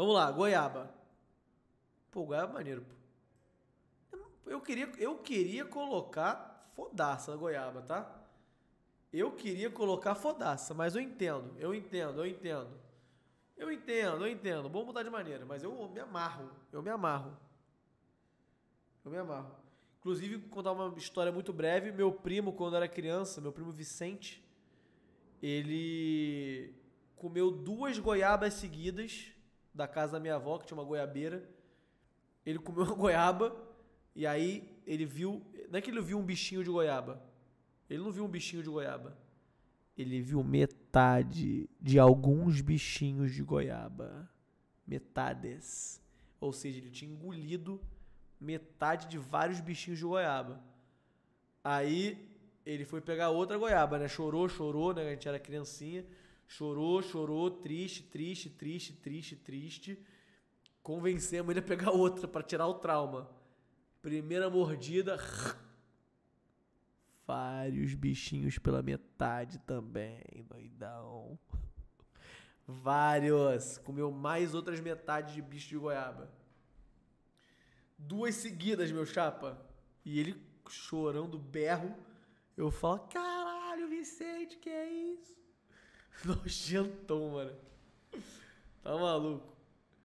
Vamos lá, goiaba. Pô, goiaba é maneiro, pô. Eu queria, eu queria colocar fodaça na goiaba, tá? Eu queria colocar fodaça, mas eu entendo, eu entendo, eu entendo. Eu entendo, eu entendo. Bom mudar de maneira, mas eu me amarro, eu me amarro. Eu me amarro. Inclusive, contar uma história muito breve. Meu primo, quando era criança, meu primo Vicente, ele comeu duas goiabas seguidas da casa da minha avó, que tinha uma goiabeira. Ele comeu uma goiaba e aí ele viu. Não é que ele viu um bichinho de goiaba. Ele não viu um bichinho de goiaba. Ele viu metade de alguns bichinhos de goiaba. Metades. Ou seja, ele tinha engolido metade de vários bichinhos de goiaba. Aí ele foi pegar outra goiaba, né? Chorou, chorou, né? A gente era criancinha. Chorou, chorou, triste, triste, triste, triste, triste. Convencemos ele a pegar outra para tirar o trauma. Primeira mordida. Vários bichinhos pela metade também, doidão. Vários. Comeu mais outras metades de bicho de goiaba. Duas seguidas, meu chapa. E ele chorando, berro. Eu falo: caralho, Vicente, que é isso? Nojentão, mano. Tá maluco.